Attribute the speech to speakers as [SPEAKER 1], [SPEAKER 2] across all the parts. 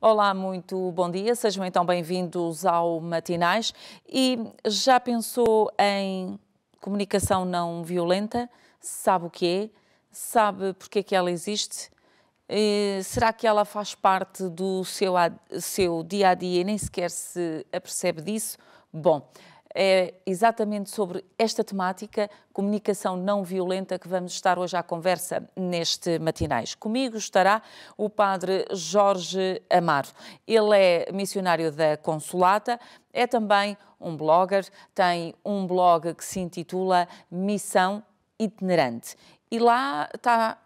[SPEAKER 1] Olá, muito bom dia. Sejam então bem-vindos ao Matinais. E já pensou em comunicação não violenta? Sabe o que é? Sabe porque é que ela existe? E eh, será que ela faz parte do seu, seu dia a dia e nem sequer se apercebe disso? Bom, é exatamente sobre esta temática, comunicação não violenta, que vamos estar hoje à conversa neste Matinais. Comigo estará o padre Jorge Amaro. Ele é missionário da Consolata, é também um blogger, tem um blog que se intitula Missão Itinerante. E lá está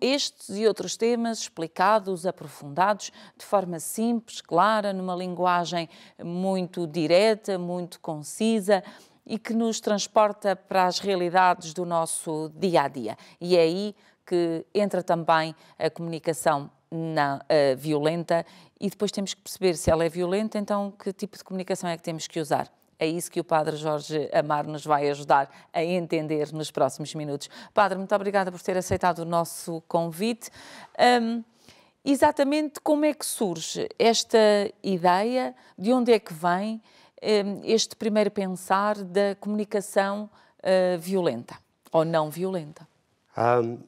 [SPEAKER 1] estes e outros temas explicados, aprofundados, de forma simples, clara, numa linguagem muito direta, muito concisa e que nos transporta para as realidades do nosso dia a dia. E é aí que entra também a comunicação uh, violenta e depois temos que perceber se ela é violenta, então que tipo de comunicação é que temos que usar. É isso que o Padre Jorge Amar nos vai ajudar a entender nos próximos minutos. Padre, muito obrigada por ter aceitado o nosso convite. Um, exatamente como é que surge esta ideia? De onde é que vem um, este primeiro pensar da comunicação uh, violenta ou não violenta?
[SPEAKER 2] Um,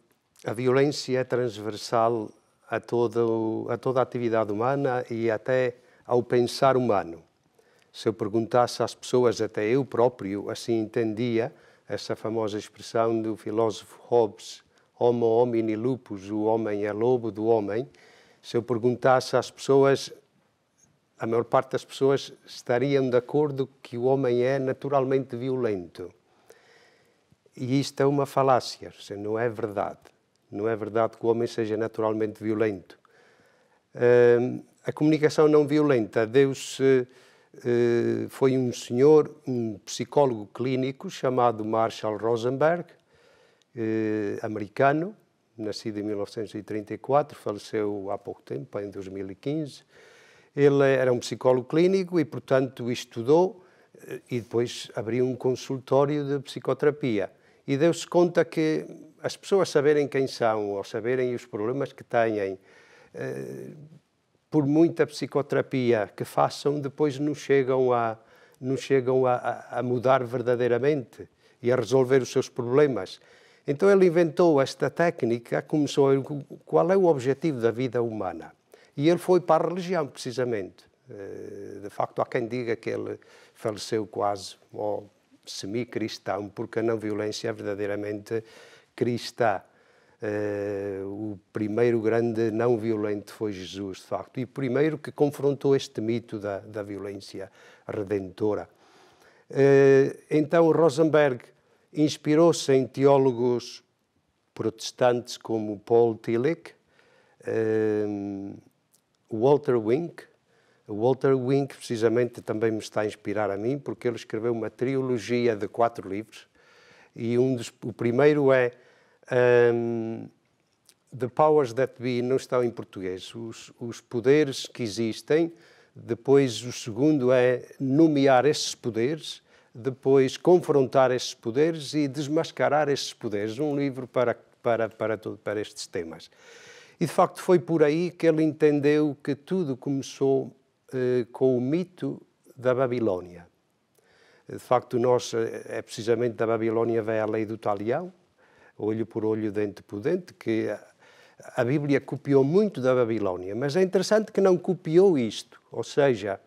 [SPEAKER 2] a violência é transversal a, todo, a toda a atividade humana e até ao pensar humano. Se eu perguntasse às pessoas, até eu próprio assim entendia essa famosa expressão do filósofo Hobbes, homo homini lupus, o homem é lobo do homem. Se eu perguntasse às pessoas, a maior parte das pessoas estariam de acordo que o homem é naturalmente violento. E isto é uma falácia, não é verdade. Não é verdade que o homem seja naturalmente violento. Hum, a comunicação não violenta deu-se eh, eh, foi um senhor, um psicólogo clínico chamado Marshall Rosenberg, eh, americano, nascido em 1934, faleceu há pouco tempo, em 2015. Ele era um psicólogo clínico e, portanto, estudou eh, e depois abriu um consultório de psicoterapia. E deu-se conta que as pessoas saberem quem são ou saberem os problemas que têm, por muita psicoterapia que façam, depois não chegam a, não chegam a, a mudar verdadeiramente e a resolver os seus problemas. Então ele inventou esta técnica, começou a, qual é o objetivo da vida humana. E ele foi para a religião, precisamente. Eh, de facto, há quem diga que ele faleceu quase semi-cristão, porque a não violência é verdadeiramente cristã. Uh, o primeiro grande não violento foi Jesus, de facto, e primeiro que confrontou este mito da, da violência redentora. Uh, então, Rosenberg inspirou-se em teólogos protestantes como Paul Tillich, uh, Walter Wink. Walter Wink, precisamente, também me está a inspirar a mim, porque ele escreveu uma trilogia de quatro livros, e um dos, o primeiro é um, the powers that be não estão em português. Os, os poderes que existem, depois o segundo é nomear esses poderes, depois confrontar esses poderes e desmascarar esses poderes. Um livro para, para, para, todo, para estes temas. E de facto foi por aí que ele entendeu que tudo começou eh, com o mito da Babilónia. De facto, nós, eh, é precisamente da Babilónia vem a lei do talião, olho por olho, dente por dente, que a Bíblia copiou muito da Babilônia, mas é interessante que não copiou isto, ou seja,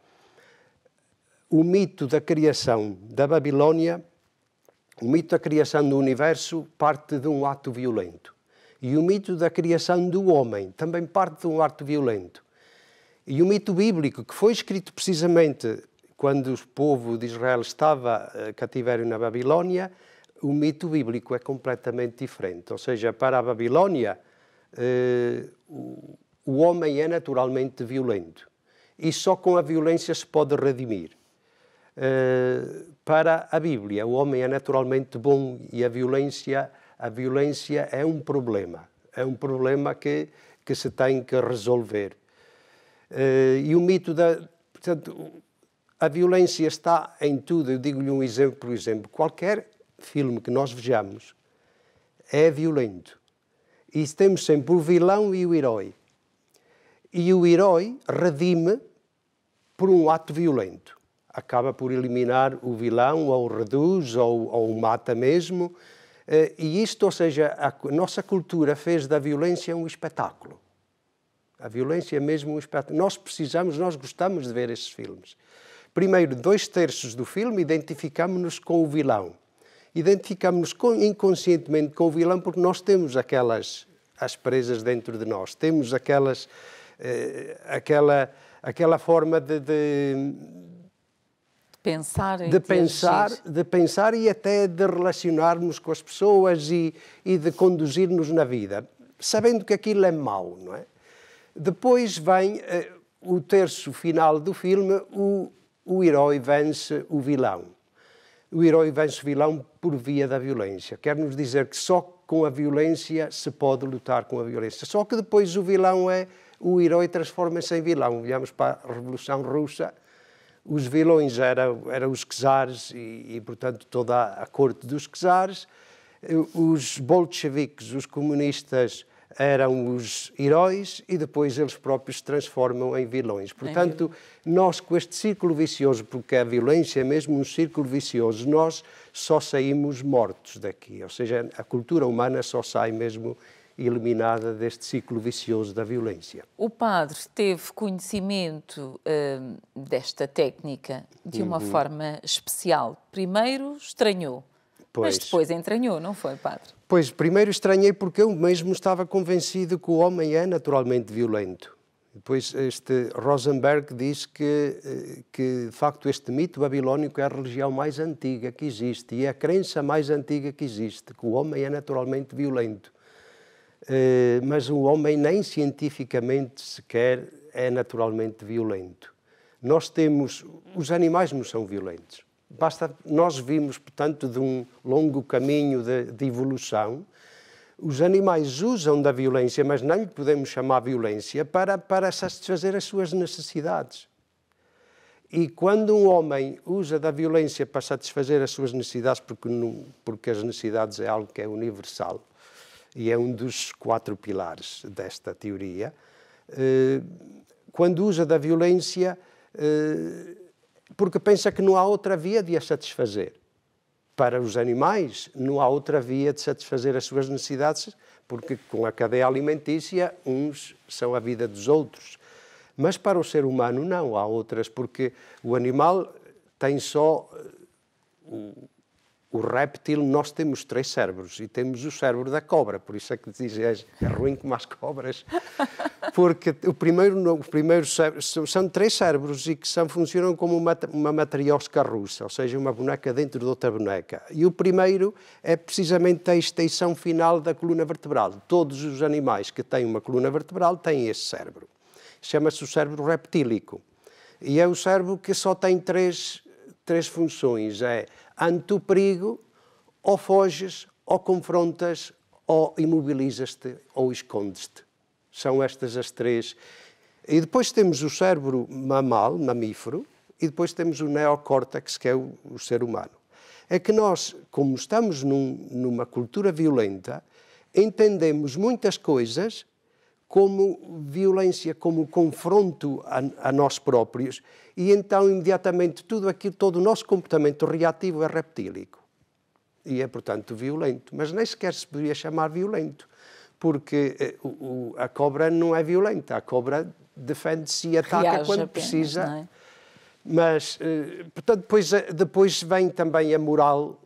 [SPEAKER 2] o mito da criação da Babilônia, o mito da criação do universo parte de um ato violento. E o mito da criação do homem também parte de um ato violento. E o mito bíblico, que foi escrito precisamente quando o povo de Israel estava eh, cativeiro na Babilônia, o mito bíblico é completamente diferente. Ou seja, para a Babilónia, eh, o, o homem é naturalmente violento e só com a violência se pode redimir. Eh, para a Bíblia, o homem é naturalmente bom e a violência, a violência é um problema. É um problema que, que se tem que resolver. Eh, e o mito da. Portanto, a violência está em tudo. Eu digo-lhe um exemplo, por exemplo. Qualquer filme que nós vejamos é violento. E temos sempre o vilão e o herói. E o herói redime por um ato violento. Acaba por eliminar o vilão, ou reduz, ou, ou mata mesmo. Eh, e isto, ou seja, a nossa cultura fez da violência um espetáculo. A violência é mesmo um espetáculo. Nós precisamos, nós gostamos de ver esses filmes. Primeiro, dois terços do filme identificamos-nos com o vilão identificamos inconscientemente com o vilão porque nós temos aquelas presas dentro de nós, temos aquelas, eh, aquela, aquela forma de, de pensar, de pensar, agir. de pensar e até de relacionarmos com as pessoas e, e de conduzir-nos na vida, sabendo que aquilo é mau, não é? Depois vem eh, o terço final do filme, o, o herói vence o vilão o herói vence vilão por via da violência. Quer nos dizer que só com a violência se pode lutar com a violência. Só que depois o vilão é o herói transforma-se em vilão. Olhamos para a Revolução Russa, os vilões eram, eram os czares e, e, portanto, toda a corte dos czares. Eh, os bolcheviques, os comunistas, eram os heróis e depois eles próprios se transformam em vilões. Portanto, nós com este círculo vicioso, porque a violência é mesmo um círculo vicioso, nós só saímos mortos daqui. Ou seja, a cultura humana só sai mesmo eliminada deste ciclo vicioso da violência.
[SPEAKER 1] O padre teve conhecimento uh, desta técnica de uma uhum. forma especial. Primeiro estranhou, Pois. Mas depois entranhou, não foi, padre?
[SPEAKER 2] Pois, primeiro estranhei porque eu mesmo estava convencido que o homem é naturalmente violento. Depois este Rosenberg diz que, eh, que, de facto, este mito babilônico é a religião mais antiga que existe e é a crença mais antiga que existe, que o homem é naturalmente violento. Eh, mas o homem nem cientificamente sequer é naturalmente violento. Nós temos... Os animais não são violentos. Basta, nós vimos, portanto, de um longo caminho de, de evolução, os animais usam da violência, mas não lhe podemos chamar violência, para, para satisfazer as suas necessidades. E quando um homem usa da violência para satisfazer as suas necessidades, porque, não, porque as necessidades é algo que é universal e é um dos quatro pilares desta teoria, eh, quando usa da violência, eh, porque pensa que não há outra via de a satisfazer. Para os animais, não há outra via de satisfazer as suas necessidades, porque com a cadeia alimentícia, uns são a vida dos outros. Mas para o ser humano, não, há outras, porque o animal tem só eh, o réptil, nós temos três cérebros e temos o cérebro da cobra, por isso é que dizes é, é ruim como as cobras, porque o primeiro, o primeiro são três cérebros e que são, funcionam como uma, uma matriosca russa, ou seja, uma boneca dentro de outra boneca. E o primeiro é precisamente a extensão final da coluna vertebral. Todos os animais que têm uma coluna vertebral têm esse cérebro. Chama-se o cérebro reptílico. E é o cérebro que só tem três três funções: é ante o perigo, ou foges, ou confrontas, ou imobilizas-te, ou escondes-te. São estas as três. E depois temos o cérebro mamal, mamífero, e depois temos o neocórtex, que é o, o ser humano. É que nós, como estamos num, numa cultura violenta, entendemos muitas coisas como violência, como confronto a, a, nós próprios, e então imediatamente tudo aquilo, todo o nosso comportamento reativo é reptílico. E é, portanto, violento. Mas nem sequer se poderia chamar violento, porque eh, o, a cobra não é violenta, a cobra defende-se e ataca Reage quando apenas, precisa. É? Mas, eh, portanto, depois, eh, depois vem também a moral,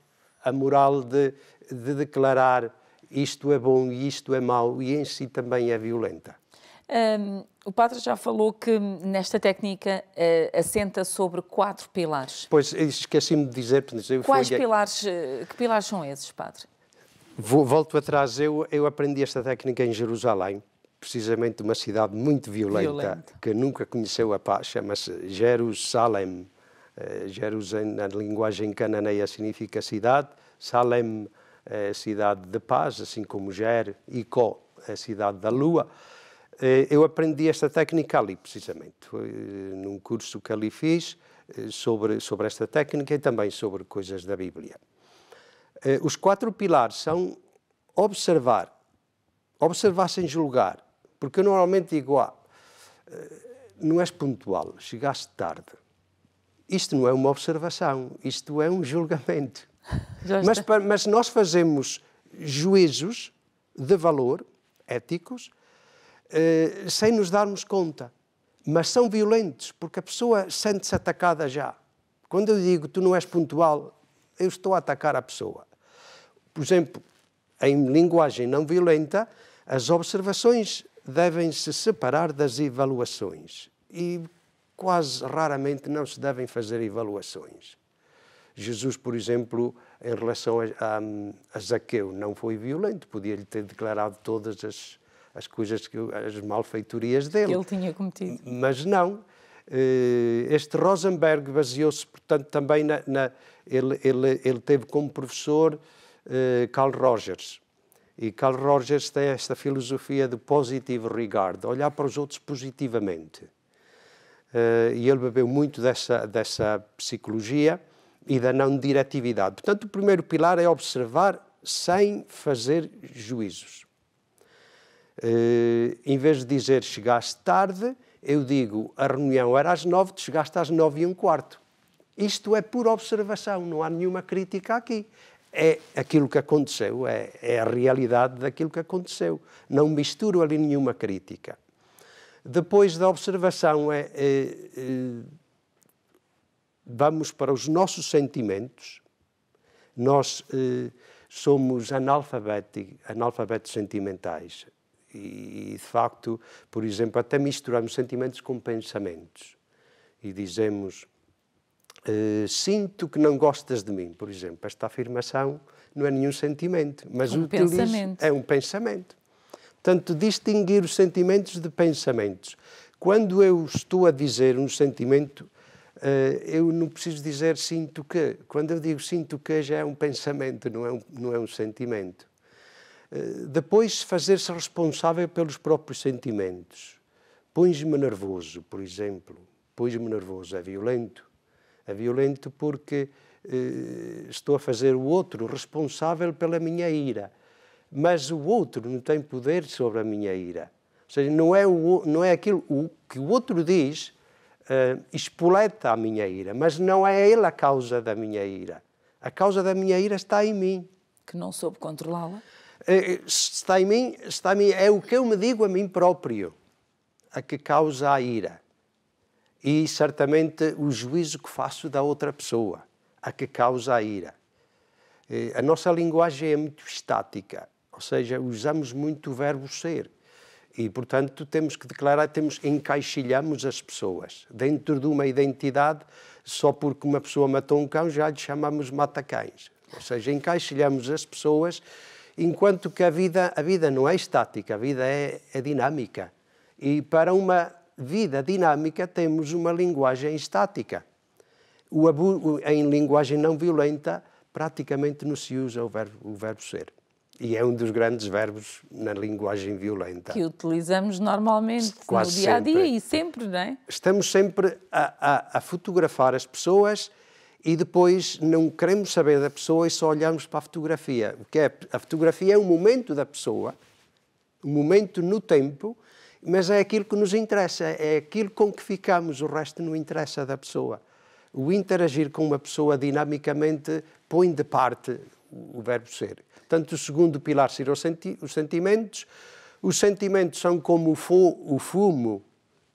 [SPEAKER 2] a moral de, de declarar isto é bom e isto é mau e em si também é violenta.
[SPEAKER 1] Um, o padre já falou que nesta técnica uh, assenta sobre quatro pilares.
[SPEAKER 2] Pois, esqueci-me de dizer. Quais fui... É
[SPEAKER 1] pilares, eh, que pilares são esses, padre?
[SPEAKER 2] volto atrás, eu, eu aprendi esta técnica em Jerusalém, precisamente de uma cidade muito violenta, violenta. que nunca conheceu a paz, chama-se Jerusalém. Uh, Jerusalém, na linguagem cananeia, significa cidade. Salem a cidade da Paz, assim como Ger, e a cidade da Lua. Eh, eu aprendi esta técnica ali, precisamente, eh, num curso que ali fiz eh, sobre, sobre esta técnica e também sobre coisas da Bíblia. Os quatro pilares são observar, observar sem julgar, porque eu normalmente digo, ah, não és pontual, chegaste tarde. Isto não é uma observação, isto é um julgamento. Mas, mas, nós fazemos juízos de valor, éticos, eh, sem nos darmos conta. Mas são violentos, porque a pessoa sente-se atacada já. Quando eu digo tu não és pontual, eu estou a atacar a pessoa. Por exemplo, em linguagem não violenta, as observações devem se separar das avaliações. E quase raramente não se devem fazer avaliações. Jesus, por exemplo, em relação a, a, a Zaqueu, não foi violento, podia-lhe ter declarado todas as, as coisas, que, as malfeitorias dele. Que ele
[SPEAKER 1] tinha cometido.
[SPEAKER 2] Mas não. Eh, este Rosenberg baseou-se, portanto, também na. na ele, ele, ele, teve como professor eh, Carl Rogers. E Carl Rogers tem esta filosofia do positive regard, olhar para os outros positivamente. Uh, e ele bebeu muito dessa, dessa psicologia e da não diretividade. Portanto, o primeiro pilar é observar sem fazer juízos. Uh, em vez de dizer chegaste tarde, eu digo a reunião era às nove, tu chegaste às nove e um quarto. Isto é pura observação, não há nenhuma crítica aqui. É aquilo que aconteceu, é, é a realidade daquilo que aconteceu. Não misturo ali nenhuma crítica. Depois da observação, é, é, é vamos para os nossos sentimentos, nós eh, somos analfabetos sentimentais. E, de facto, por exemplo, até misturamos sentimentos com pensamentos. E dizemos, eh, sinto que não gostas de mim, por exemplo. Esta afirmação não é nenhum sentimento, mas um pensamento. é um pensamento. Portanto, distinguir os sentimentos de pensamentos. Quando eu estou a dizer um sentimento, eh, eu não preciso dizer sinto que. Quando eu digo sinto que, já é um pensamento, não é um, não é um sentimento. Eh, depois, fazer-se responsável pelos próprios sentimentos. Pões-me nervoso, por exemplo. Pões-me nervoso, é violento. É violento porque eh, estou a fazer o outro responsável pela minha ira. Mas o outro não tem poder sobre a minha ira. Ou seja, não é, o, não é aquilo o, que o outro diz uh, espoleta a minha ira, mas não é ele a causa da minha ira. A causa da minha ira está em mim. Que não soube controlá-la? Uh, está em mim, está em mim. É o que eu me digo a mim próprio, a que causa a ira. E certamente o juízo que faço da outra pessoa, a que causa a ira. Uh, a nossa linguagem é muito estática, ou seja, usamos muito o verbo ser. E, portanto, temos que declarar, temos encaixilhamos as pessoas dentro de uma identidade, só porque uma pessoa matou um cão, já lhe chamamos mata-cães. Ou seja, encaixilhamos as pessoas, enquanto que a vida, a vida não é estática, a vida é, é dinâmica. E para uma vida dinâmica temos uma linguagem estática. O abu, em linguagem não violenta, praticamente não se usa o verbo, o verbo ser e é um dos grandes verbos na linguagem violenta. Que
[SPEAKER 1] utilizamos normalmente Quase no dia a dia sempre. e sempre, não é?
[SPEAKER 2] Estamos sempre a, a, a, fotografar as pessoas e depois não queremos saber da pessoa e só olhamos para a fotografia. O que é? A fotografia é um momento da pessoa, um momento no tempo, mas é aquilo que nos interessa, é aquilo com que ficamos, o resto não interessa da pessoa. O interagir com uma pessoa dinamicamente põe de parte o verbo ser. Portanto, o segundo pilar serão os, senti os sentimentos. Os sentimentos são como o, fumo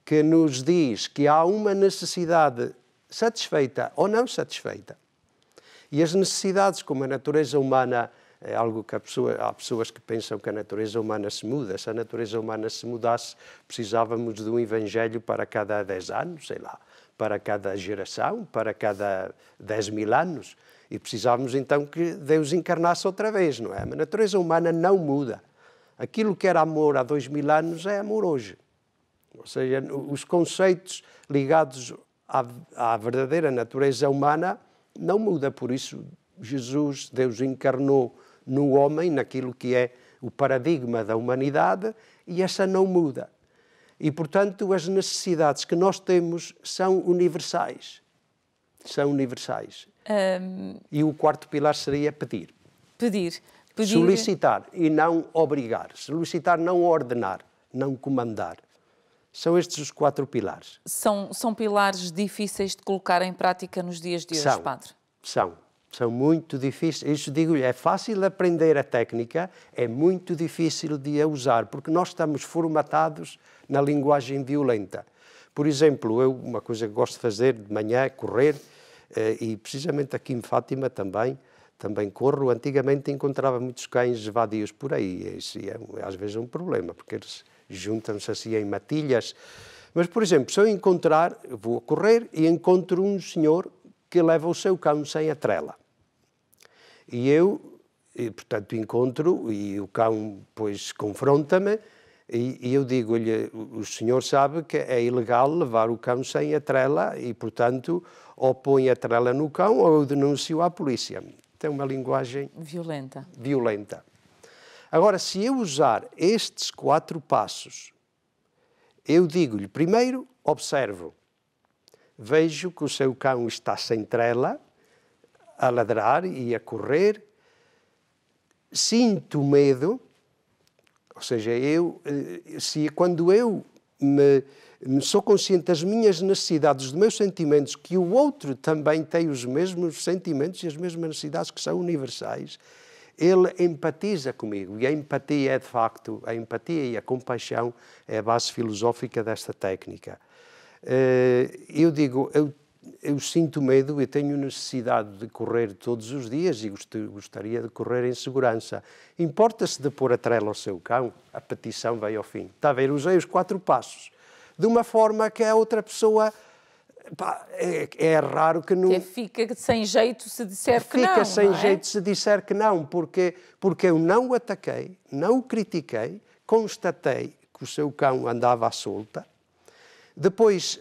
[SPEAKER 2] que nos diz que há uma necessidade satisfeita ou não satisfeita. E as necessidades, como a natureza humana é algo que pessoa, há pessoas que pensam que a natureza humana se muda. Se a natureza humana se mudasse, precisávamos de um evangelho para cada 10 anos, sei lá, para cada geração, para cada 10 mil anos. E precisávamos então que Deus encarnasse outra vez, não é? A natureza humana não muda. Aquilo que era amor há dois mil anos é amor hoje. Ou seja, os conceitos ligados à, à verdadeira natureza humana não muda. Por isso, Jesus, Deus encarnou no homem, naquilo que é o paradigma da humanidade, e essa não muda. E, portanto, as necessidades que nós temos são universais. São universais. Um, e o quarto pilar seria pedir. Pedir. pedir. Solicitar e não obrigar. Solicitar, não ordenar, não comandar. São estes os quatro pilares.
[SPEAKER 1] São, são pilares difíceis de colocar em prática nos dias de hoje, são, padre?
[SPEAKER 2] São. São muito difíceis. Isso digo-lhe, é fácil aprender a técnica, é muito difícil de a usar, porque nós estamos formatados na linguagem violenta. Por exemplo, eu, uma coisa que gosto de fazer de manhã é correr eh, e precisamente aqui em Fátima também, também corro. Antigamente encontrava muitos cães vadios por aí, e é, às vezes é um problema, porque eles juntam-se assim em matilhas. Mas, por exemplo, se eu encontrar, vou correr e encontro um senhor que leva o seu cão sem a trela. E eu, e, portanto, encontro e o cão, pois, confronta-me e, e eu digo-lhe, o senhor sabe que é ilegal levar o cão sem a trela e, portanto, ou põe a trela no cão ou eu denuncio à polícia. Tem uma linguagem...
[SPEAKER 1] Violenta.
[SPEAKER 2] Violenta. Agora, se eu usar estes quatro passos, eu digo-lhe, primeiro, observo. Vejo que o seu cão está sem trela, a ladrar e a correr. Sinto medo, ou seja, eu, eh, se quando eu me, sou consciente das minhas necessidades, dos meus sentimentos, que o outro também tem os mesmos sentimentos e as mesmas necessidades que são universais, ele empatiza comigo. E a empatia é, de facto, a empatia e a compaixão é a base filosófica desta técnica. Eh, eu digo, eu eu sinto medo e tenho necessidade de correr todos os dias e gostaria de correr em segurança. Importa-se de pôr a trela ao seu cão? A petição vai ao fim. Está a ver? Usei os quatro passos. De uma forma
[SPEAKER 1] que a outra pessoa. Pá, é,
[SPEAKER 2] é, raro que não. Que
[SPEAKER 1] fica sem jeito se disser que fica não. Fica sem não é? jeito
[SPEAKER 2] se disser que não, porque, porque eu não o ataquei, não o critiquei, constatei que o seu cão andava à solta. Depois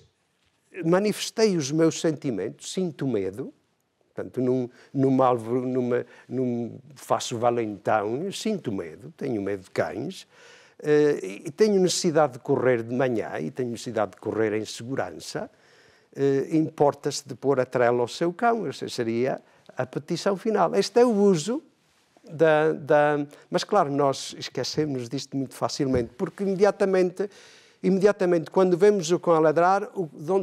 [SPEAKER 2] manifestei os meus sentimentos, sinto medo, portanto, num, numa árvore, numa, num, faço valentão, sinto medo, tenho medo de cães, uh, e tenho necessidade de correr de manhã e tenho necessidade de correr em segurança, uh, importa-se de pôr a trela ao seu cão, essa seria a petição final. Este é o uso da, da... Mas, claro, nós esquecemos disto muito facilmente, porque imediatamente imediatamente quando vemos o cão a ladrar,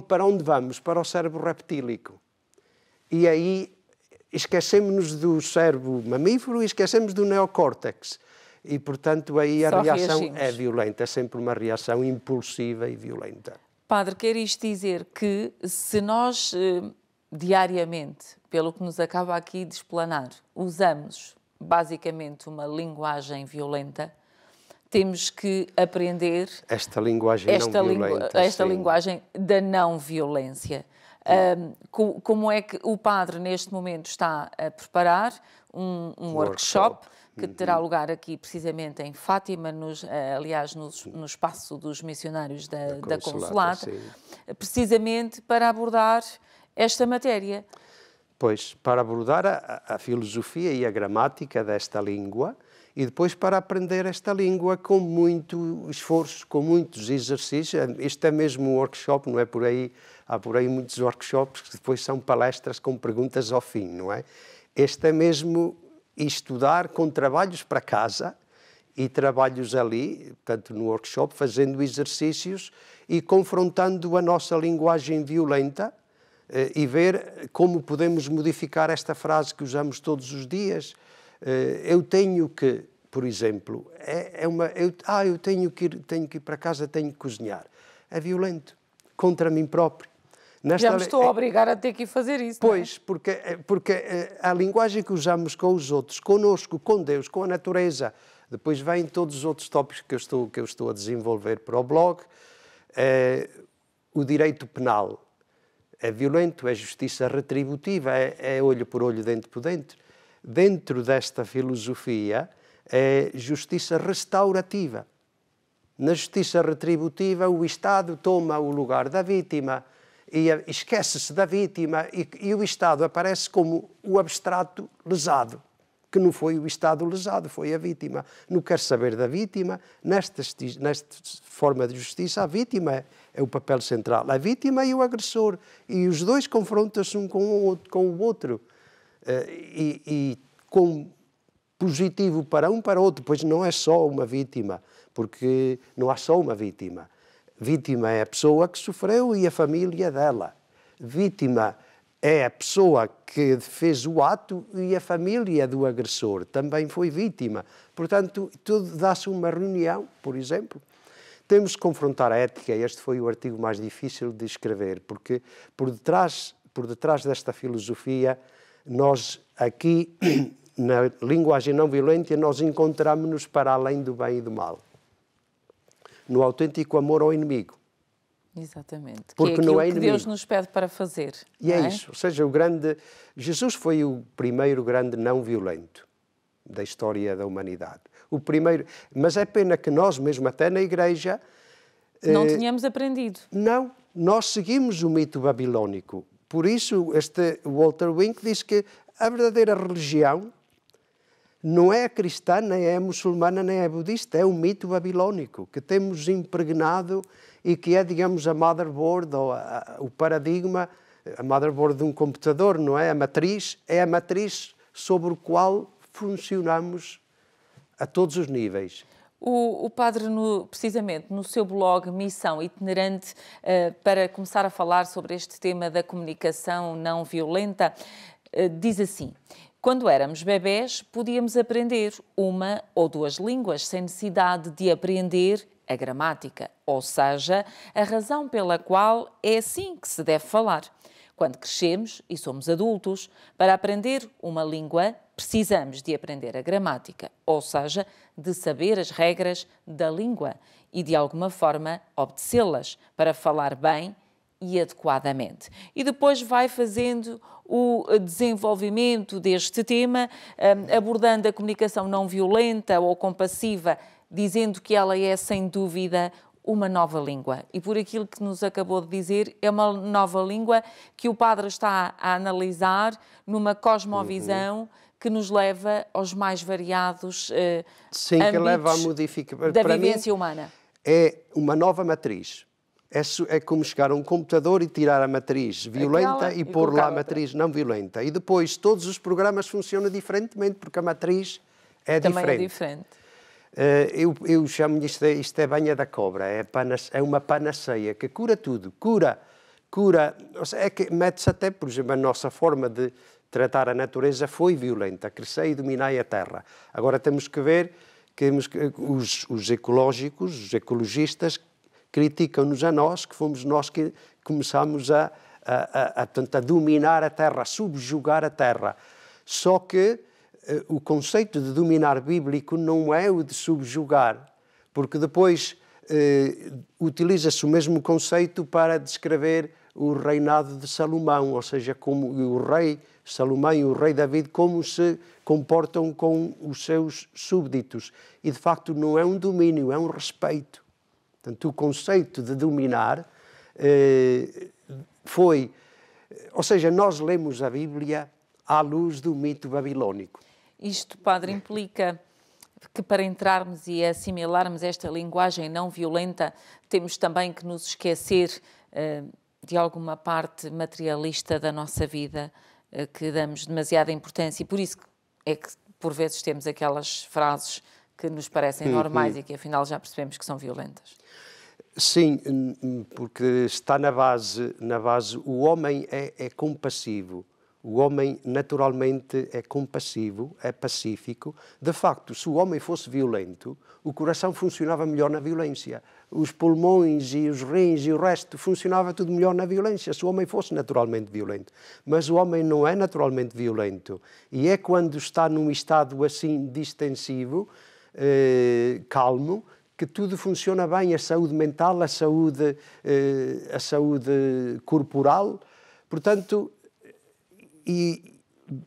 [SPEAKER 2] para onde vamos? Para o cérebro reptílico. E aí esquecemos-nos do cérebro mamífero e esquecemos do neocórtex. E, portanto, aí a Só reação é reagimos. é violenta, é sempre uma reação impulsiva e violenta.
[SPEAKER 1] Padre, quer isto dizer que se nós eh, diariamente, pelo que nos acaba aqui de explanar, usamos basicamente uma linguagem violenta, temos que aprender
[SPEAKER 2] esta linguagem esta, não violenta, esta linguagem
[SPEAKER 1] da não violência. Um, como é que o padre neste momento está a preparar um, um workshop. workshop que uhum. terá lugar aqui precisamente em Fátima, nos, eh, aliás, no, no, espaço dos missionários da, da precisamente para abordar esta matéria.
[SPEAKER 2] Pois, para abordar a, a filosofia e a gramática desta língua, e depois para aprender esta língua com muito esforço, com muitos exercícios. Este é mesmo um workshop, não é por aí? Há por aí muitos workshops que depois são palestras com perguntas ao fim, não é? Este é mesmo estudar com trabalhos para casa e trabalhos ali, portanto, no workshop, fazendo exercícios e confrontando a nossa linguagem violenta eh, e ver como podemos modificar esta frase que usamos todos os dias, eh, eu tenho que, por exemplo, é, é uma, eu, ah, eu tenho que, ir, tenho que ir para casa, tenho que cozinhar. É violento, contra mim próprio. Nesta Já me estou a é- obrigar
[SPEAKER 1] a ter que fazer isso. É? Pois, é?
[SPEAKER 2] porque, eh, porque eh, a linguagem que usamos com os outros, conosco, com Deus, com a natureza, depois vêm todos os outros tópicos que eu estou, que eu estou a desenvolver para o blog. É, o direito penal é violento, é justiça retributiva, é, é olho por olho, dente por dente dentro desta filosofia, é justiça restaurativa. Na justiça retributiva, o Estado toma o lugar da vítima e eh, esquece-se da vítima e, e, o Estado aparece como o abstrato lesado, que não foi o Estado lesado, foi a vítima. Não quer saber da vítima. Nesta, nesta forma de justiça, a vítima é, é o papel central. A vítima e o agressor. E os dois confrontam-se um com o outro. Com o outro. Eh, e, e com positivo para um para outro, pois não é só uma vítima, porque não há só uma vítima. Vítima é a pessoa que sofreu e a família dela. Vítima é a pessoa que fez o ato e a família do agressor também foi vítima. Portanto, tudo dá-se uma reunião, por exemplo. Temos que confrontar a ética, este foi o artigo mais difícil de escrever, porque por detrás, por detrás desta filosofia nós aqui, na linguagem não violenta, nós encontramos-nos para além do bem e do mal. No autêntico amor ao inimigo.
[SPEAKER 1] Exatamente. Porque que é não é que Deus nos pede para fazer. E é, é, isso.
[SPEAKER 2] Ou seja, o grande. Jesus foi o primeiro grande não violento da história da humanidade. O primeiro. Mas é pena que nós, mesmo até na Igreja. Não eh...
[SPEAKER 1] tínhamos aprendido. Não.
[SPEAKER 2] Nós seguimos o mito babilônico. Por isso, este Walter Wink diz que a verdadeira religião não é cristã, nem é muçulmana, nem é budista, é um mito babilônico que temos impregnado e que é, digamos, a motherboard, ou a, a, o paradigma, a motherboard de um computador, não é? A matriz, é a matriz sobre o qual funcionamos a todos os níveis.
[SPEAKER 1] O, o, padre, no, precisamente no seu blog Missão Itinerante, eh, para começar a falar sobre este tema da comunicação não violenta, eh, diz assim: Quando éramos bebés, podíamos aprender uma ou duas línguas sem necessidade de aprender a gramática, ou seja, a razão pela qual é assim que se deve falar. Quando crescemos e somos adultos, para aprender uma língua, Precisamos de aprender a gramática, ou seja, de saber as regras da língua e de alguma forma obedecê-las para falar bem e adequadamente. E depois vai fazendo o desenvolvimento deste tema, hum, abordando a comunicação não violenta ou compassiva, dizendo que ela é sem dúvida uma nova língua. E por aquilo que nos acabou de dizer, é uma nova língua que o padre está a analisar numa uhum. cosmovisão uhum que nos leva aos mais variados eh, Sim, que leva a modificar
[SPEAKER 2] da vivência mim, humana. É uma nova matriz. É, é, como chegar a um computador e tirar a matriz violenta Aquela, e, e pôr lá a matriz não violenta. E depois todos os programas funcionam diferentemente, porque a matriz é Também diferente. É diferente. Uh, eu, eu, chamo isto, de, isto é banha da cobra, é, é uma panaceia que cura tudo, cura, cura, ou seja, é que mete-se até, por exemplo, a nossa forma de tratar a natureza foi violenta, crescei e dominei a terra. Agora temos que ver que os, os ecológicos, os ecologistas, criticam-nos a nós, que fomos nós que começámos a, a, a, a, a dominar a terra, a subjugar a terra. Só que eh, o conceito de dominar bíblico não é o de subjugar, porque depois eh, utiliza-se o mesmo conceito para descrever o reinado de Salomão, ou seja, como o rei Salomão e o rei David, como se comportam com os seus súbditos. E de facto não é um domínio, é um respeito. Portanto, o conceito de dominar eh, foi. Ou seja, nós lemos a Bíblia à luz do mito babilônico.
[SPEAKER 1] Isto, padre, implica que para entrarmos e assimilarmos esta linguagem não violenta, temos também que nos esquecer. Eh, de alguma parte materialista da nossa vida eh, que damos demasiada importância e por isso é que por vezes temos aquelas frases que nos parecem uhum. normais e que afinal já percebemos que são violentas.
[SPEAKER 2] Sim, porque está na base, na base o homem é, é compassivo, o homem naturalmente é compassivo, é pacífico. De facto, se o homem fosse violento, o coração funcionava melhor na violência. Os pulmões e os rins e o resto funcionava tudo melhor na violência, se o homem fosse naturalmente violento. Mas o homem não é naturalmente violento. E é quando está num estado assim distensivo, eh, calmo, que tudo funciona bem, a saúde mental, a saúde, eh, a saúde corporal. Portanto, e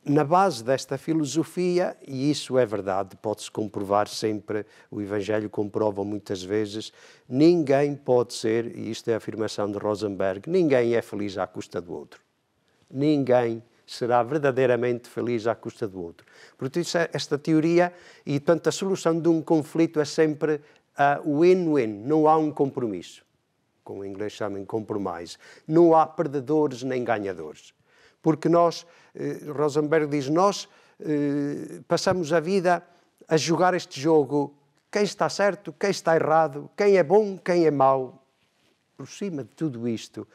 [SPEAKER 2] na base desta filosofia, e isso é verdade, pode-se comprovar sempre, o Evangelho comprova muitas vezes, ninguém pode ser, e isto é a afirmação de Rosenberg, ninguém é feliz à custa do outro. Ninguém será verdadeiramente feliz à custa do outro. Portanto, isso esta teoria, e portanto a solução de um conflito é sempre o win-win, não há um compromisso. Como em inglês chamam compromise. Não há perdedores nem ganhadores porque nós, eh, Rosenberg diz, nós eh, passamos a vida a jogar este jogo, quem está certo, quem está errado, quem é bom, quem é mau. Por cima de tudo isto,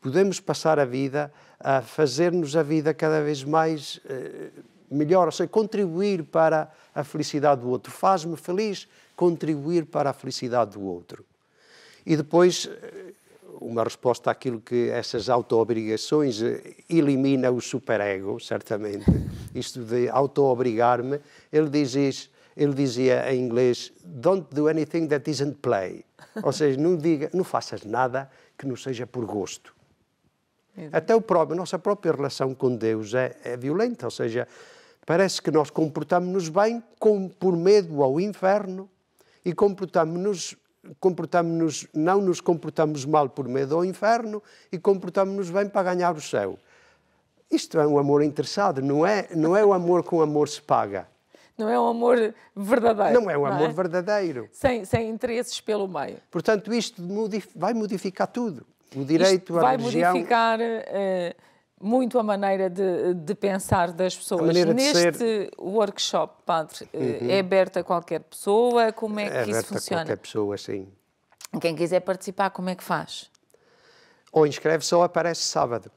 [SPEAKER 2] podemos passar a vida a fazer-nos a vida cada vez mais eh, melhor, ou seja, contribuir para a felicidade do outro. Faz-me feliz contribuir para a felicidade do outro. E depois uma resposta àquilo que essas auto-obrigações eh, elimina o superego, certamente. Isto de auto-obrigar-me, ele ele dizia em inglês, don't do anything that isn't play. Ou seja, não, diga, não faças nada que não seja por gosto. Até o próprio, a nossa própria relação com Deus é, é violenta, ou seja, parece que nós comportamos-nos bem com, por medo ao inferno e comportamos-nos comportamos não nos comportamos mal por medo ao inferno e comportamos-nos bem para ganhar o céu. Isto é um amor interessado, não é, não é o amor com amor se paga.
[SPEAKER 1] Não é um amor verdadeiro. Não é um não é? amor é? verdadeiro. Sem, sem interesses pelo meio.
[SPEAKER 2] Portanto, isto vai modificar tudo. O
[SPEAKER 1] direito isto à vai religião... Vai modificar... Uh muito a maneira de, de pensar das pessoas. Neste ser... workshop, padre, eh, uhum. é aberto a qualquer pessoa? Como é, é que isso funciona? É aberto a qualquer
[SPEAKER 2] pessoa, sim.
[SPEAKER 1] Quem quiser participar, como é que faz?
[SPEAKER 2] Ou inscreve-se ou aparece sábado.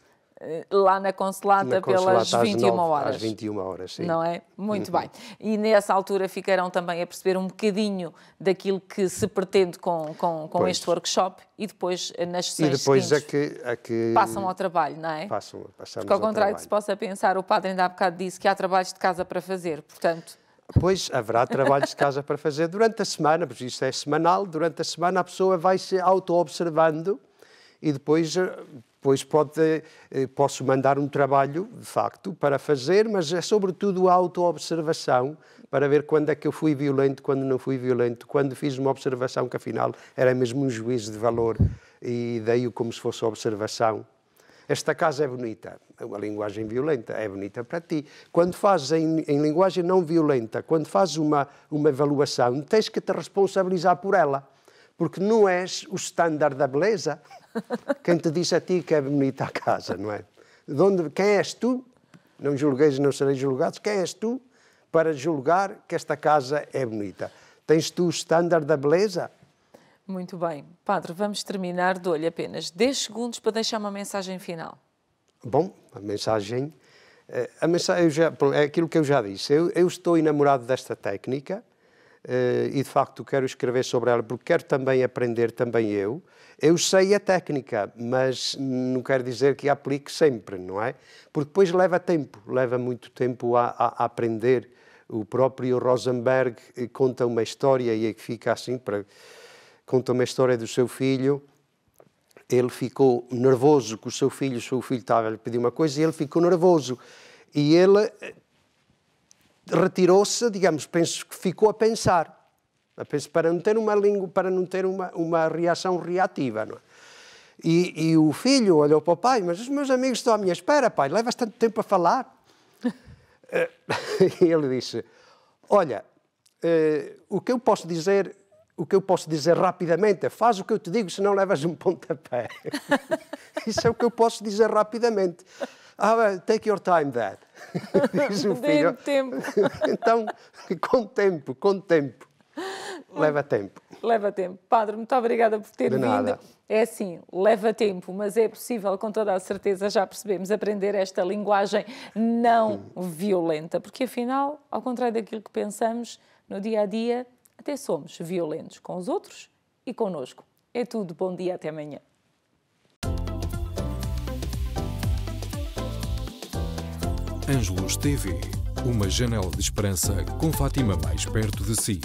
[SPEAKER 1] Eh, lá na Consolata, na pelas 21 9, horas. Às
[SPEAKER 2] 21 horas, sim. Não é?
[SPEAKER 1] Muito uhum. bem. E nessa altura ficarão também a perceber um bocadinho daquilo que se pretende com, com, com este workshop e depois eh, nas sessões e depois a
[SPEAKER 2] que, a que, passam ao trabalho, não é? Passam, Porque ao contrário ao que se
[SPEAKER 1] possa pensar, o padre ainda há bocado disse que há trabalhos de casa para fazer, portanto...
[SPEAKER 2] Pois, haverá trabalhos de casa para fazer durante a semana, porque isto é semanal, durante a semana a pessoa vai se auto-observando e depois, eh, depois pode, eh, posso mandar um trabalho, de facto, para fazer, mas é sobretudo a autoobservação, para ver quando é que eu fui violento, quando não fui violento, quando fiz uma observação que afinal era mesmo um juízo de valor e dei-o como se fosse observação. Esta casa é bonita, é a linguagem violenta é bonita para ti. Quando fazes em, em linguagem não violenta, quando fazes uma, uma avaliação, tens que te responsabilizar por ela, porque não és o estándar da beleza. Quem te disse a ti que é bonita a casa, não é? De onde, quem és tu? Não julgueis e não sereis julgados. Quem és tu para julgar que esta casa é bonita? Tens tu o estándar da beleza?
[SPEAKER 1] Muito bem. Padre, vamos terminar. Dou-lhe apenas 10 segundos para deixar uma mensagem final.
[SPEAKER 2] Bom, a mensagem. Eh, a mensagem já, é aquilo que eu já disse. Eu, eu estou enamorado desta técnica eh, e de facto quero escrever sobre ela porque quero também aprender também eu. Eu sei a técnica, mas não quer dizer que a aplique sempre, não é? Porque depois leva tempo, leva muito tempo a, a, a aprender. O próprio Rosenberg eh, conta uma história e é fica assim para conta uma história do seu filho. Ele ficou nervoso com o seu filho, o seu filho estava a lhe pedir uma coisa e ele ficou nervoso. E ele retirou-se, digamos, penso que ficou a pensar, a pensar para não ter uma língua, para não ter uma, uma reação reativa, não é? E, e, o filho olhou para o pai, mas os meus amigos estão à minha espera, pai, levas tanto tempo a falar. Eh, e ele disse, olha, uh, o que eu posso dizer, o que eu posso dizer rapidamente, é faz o que eu te digo, senão levas um pontapé. Isso é o que eu posso dizer rapidamente. Ah, well, take your time, Dad. Diz o filho. tempo. então, com tempo, com tempo.
[SPEAKER 1] Leva tempo. Leva tempo. Padre, muito obrigada por ter De vindo. Nada. É assim, leva tempo, mas é possível, com toda a certeza, já percebemos, aprender esta linguagem não violenta, porque afinal, ao contrário daquilo que pensamos, no dia a dia até somos violentos com os outros e conosco. É tudo. Bom dia, até amanhã.
[SPEAKER 2] Ângelos TV. Uma janela de esperança com Fátima mais perto de si.